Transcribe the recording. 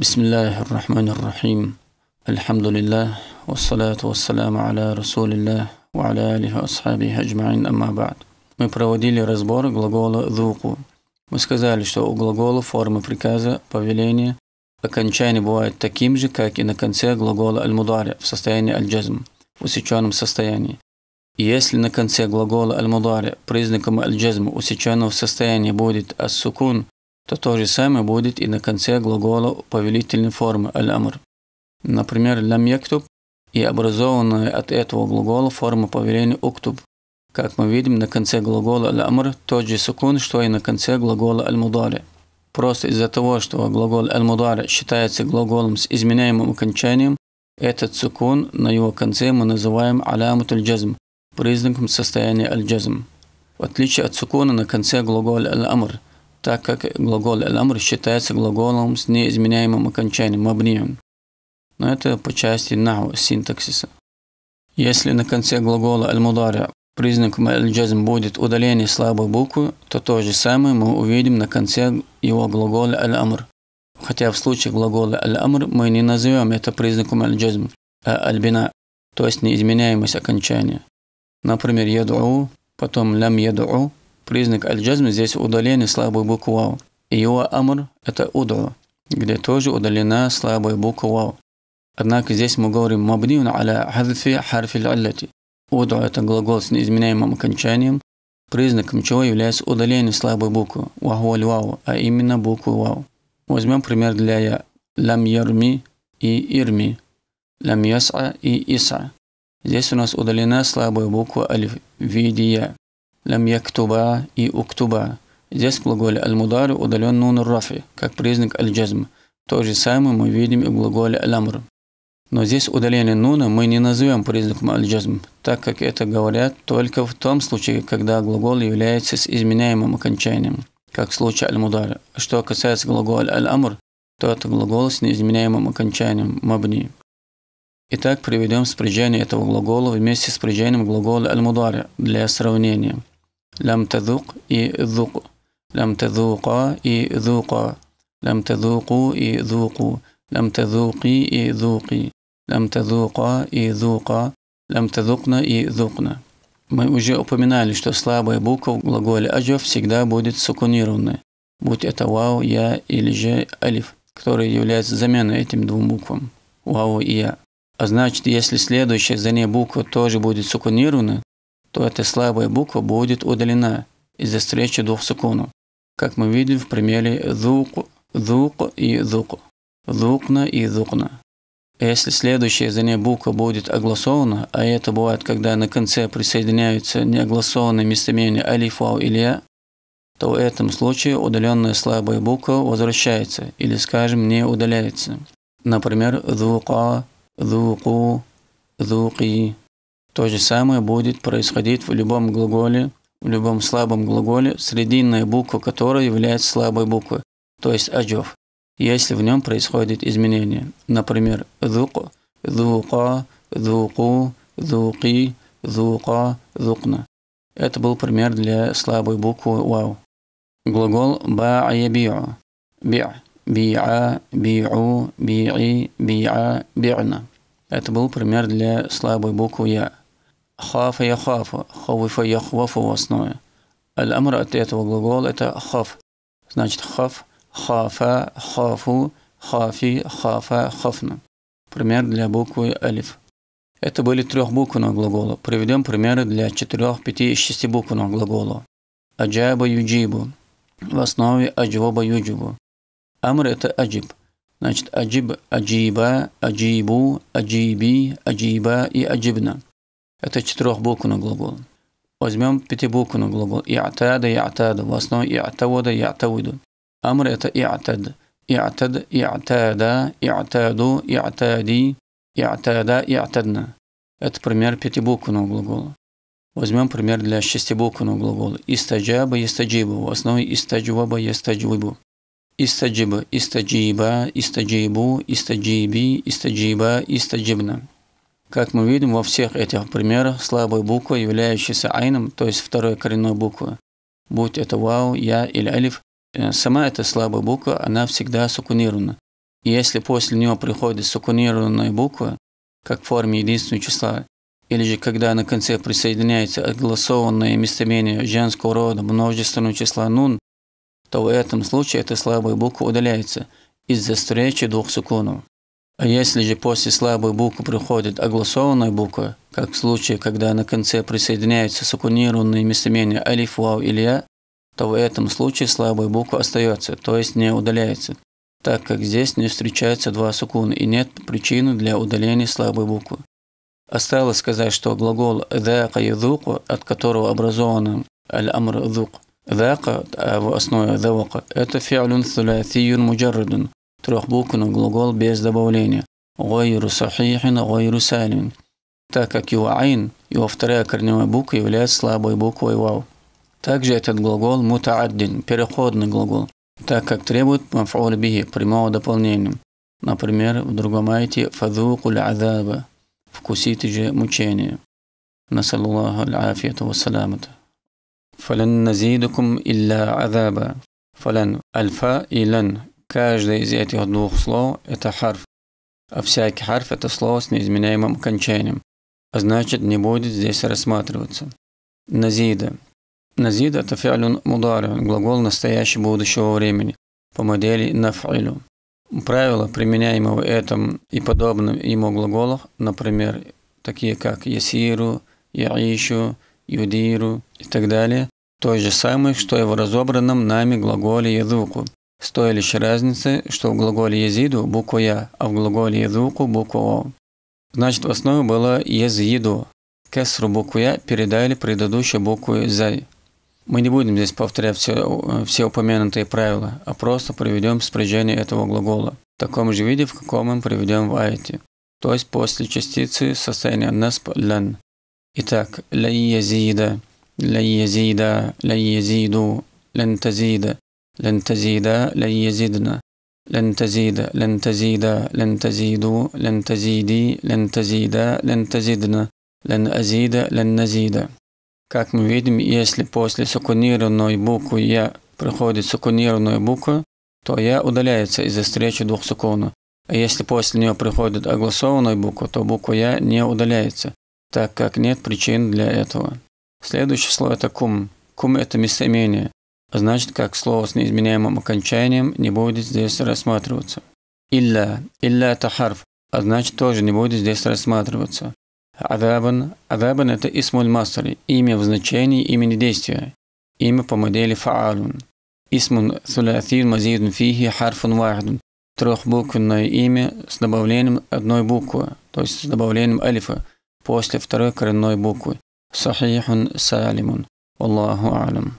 بسم الله الرحمن الرحيم الحمد لله والصلاة والسلام على رسول الله وعلى آله وأصحابه أجمعين أما بعد Мы проводили разбор глагола «dhuku». Мы сказали, что у глагола формы приказа, повеления, окончание бывает таким же, как и на конце глагола «аль-мудари» в состоянии «аль-джазм» в усеченном состоянии. И если на конце глагола «аль-мудари» признаком «аль-джазм» усеченного состояния будет «ас-сукун», то то же самое будет и на конце глагола повелительной формы «аль-амр». Например, «лям яктуб» и образованная от этого глагола форма повеления «уктуб». Как мы видим, на конце глагола «аль-амр» тот же сукун, что и на конце глагола «аль-мудари». Просто из-за того, что глагол «аль-мудари» считается глаголом с изменяемым окончанием, этот сукун на его конце мы называем «алямут аль-джазм» – признаком состояния аль-джазм. В отличие от сукуна на конце глагола «аль-амр», так как глагол аль считается глаголом с неизменяемым окончанием, мабнием. Но это по части нау, синтаксиса. Если на конце глагола «аль-мударя» признаком аль будет удаление слабой буквы, то то же самое мы увидим на конце его глагола «аль-амр». Хотя в случае глагола «аль-амр» мы не назовем это признаком «аль-джазм», а аль то есть неизменяемость окончания. Например, «яду», потом «лям яду», Признак аль-джазма здесь удаление слабой буквы вау. Его амр – это уду, где тоже удалена слабая буква вау. Однако здесь мы говорим мабниун аля хадфи харфи аллати. Уду – это глагол с неизменяемым окончанием, признаком чего является удаление слабой буквы вахуаль вау, а именно буквы вау. Возьмем пример для я лам ярми и ирми, лам яса и иса. Здесь у нас удалена слабая буква алиф в виде я лям яктуба и уктуба. Здесь глаголе аль-мудари удален нун рафи, как признак аль-джазм. То же самое мы видим и в глаголе аль-амр. Но здесь удаление нуна мы не назовем признаком аль-джазм, так как это говорят только в том случае, когда глагол является с изменяемым окончанием, как в случае аль-мудара. Что касается глагола аль-амр, то это глагол с неизменяемым окончанием мабни. Итак, приведем спряжение этого глагола вместе с спряжением глагола аль-мудари для сравнения. Лам тазук и зук, лам тазука и зука, лам тазуку и зуку, лам тазуки и зуки, лам тазука и зука, лам тазукна и зукна. Мы уже упоминали, что слабая буква в глаголе «аджа» всегда будет сукунированная, будь это «вау», «я» или же «алиф», который является заменой этим двум буквам «вау» и «я». А значит, если следующая за ней буква тоже будет сукунирована, то эта слабая буква будет удалена из-за встречи двух суконов, как мы видим в примере «зук», «зук» и «зук», «зукна» и «зукна». Если следующая за ней буква будет огласована, а это бывает, когда на конце присоединяются неогласованные местоимения алиф, вау или я, то в этом случае удаленная слабая буква возвращается или, скажем, не удаляется. Например, «зука», «зуку», «зуки», то же самое будет происходить в любом глаголе, в любом слабом глаголе, срединная буква которого является слабой буквой, то есть аджов, если в нем происходит изменение. Например, «зук», «зука», «зуку», «зуки», «зука», «зукна». Это был пример для слабой буквы «вау». Глагол ба яби'у. Би'а, би'а, би'у, би'и, би'а, би'на. Это был пример для слабой буквы «я». Хафа яхафа, хавифа яхвафа в основе. Аль-амр от этого глагола это хаф. Значит хаф, хафа, хафу, хафи, хафа, хафна. Пример для буквы алиф. Это были трехбуквенные глаголы. Приведем примеры для четырех, пяти и шестибуквенных глаголов. Аджаба юджибу. В основе аджвоба юджибу. Амр – это аджиб. Значит, аджиб – аджиба, аджибу, аджиби, аджиба и аджибна. Это четырехбуквенный глагол. Возьмем пятибуквенный глагол. Иатада, иатада. В основе иатавода, иатавиду. Амр это иатад. Иатад, иатада, иатаду, иатади, иатада, иатадна. Это пример пятибуквенного глагола. Возьмем пример для шестибуквенного глагола. Истаджаба, истаджибу. В основе истаджваба, истаджвибу. Истаджиба, истаджиба, истаджибу, истаджиби, истаджиба, истаджибна. Как мы видим во всех этих примерах, слабая буква, являющаяся айном, то есть второй коренной буквы, будь это вау, я или алиф, э, сама эта слабая буква, она всегда сукунирована. И если после нее приходит сукунированная буква, как в форме единственного числа, или же когда на конце присоединяется огласованное местоимение женского рода множественного числа нун, то в этом случае эта слабая буква удаляется из-за встречи двух сукунов. А если же после слабой буквы приходит огласованная буква, как в случае, когда на конце присоединяются суккунированные местоимения алиф, вау или я, то в этом случае слабая буква остается, то есть не удаляется, так как здесь не встречаются два сукуна и нет причины для удаления слабой буквы. Осталось сказать, что глагол «дака» и «дуку», от которого образовано «аль-амр дук», «дака» а в основе «давака» – это фиалюн «thuляthiyun муджарридун», трехбуквенный глагол без добавления. Гайру сахихин, гайру салим. Так как его айн, его вторая корневая буква является слабой буквой вау. Также этот глагол мутааддин, переходный глагол, так как требует маф'уль прямого дополнения. Например, в другом айте фадукуль азаба, вкусите же мучение. نسأل الله العافية والسلامة فلن назидукум إلا عذابا فلن альфа لن Каждое из этих двух слов – это харф, а всякий харф – это слово с неизменяемым окончанием, а значит не будет здесь рассматриваться. Назида. Назида – это фиалюн мудари, глагол настоящего будущего времени, по модели наф'илю. Правила, применяемого этом и подобным ему глаголах, например, такие как «ясиру», «яишу», «юдиру» и так далее, то же самое, что и в разобранном нами глаголе «ядуку», с той лишь разницей, что в глаголе «езиду» буква «я», а в глаголе «язуку» буква «о». Значит, в основе было «езиду». Кесру букву «я» передали предыдущей букву «зай». Мы не будем здесь повторять все, все упомянутые правила, а просто приведем спряжение этого глагола в таком же виде, в каком мы приведем в айте, то есть после частицы состояния насп лан. Итак, ля язида, ля язида, ля язиду, лен тазида. لن تزيد لن يزدن لن تزيد لن تزيد لن تزيدوا لن تزيدي لن تزيد لن تزيدن لن أزيد لن نزيد Как мы видим, если после суккунированной буквы «я» приходит суккунированная буква, то «я» удаляется из-за встречи двух суккуна. А если после нее приходит огласованная буква, то буква «я» не удаляется, так как нет причин для этого. Следующее слово – это «кум». «Кум» – это местоимение значит, как слово с неизменяемым окончанием не будет здесь рассматриваться. Илля, илля это харф, а значит, тоже не будет здесь рассматриваться. Адабан, адабан это исмуль масари, имя в значении имени действия, имя по модели фаалун. Исмун сулятин мазидун фихи харфун вахидун. Трехбуквенное имя с добавлением одной буквы, то есть с добавлением алифа после второй коренной буквы. Сахихун салимун. Аллаху алям.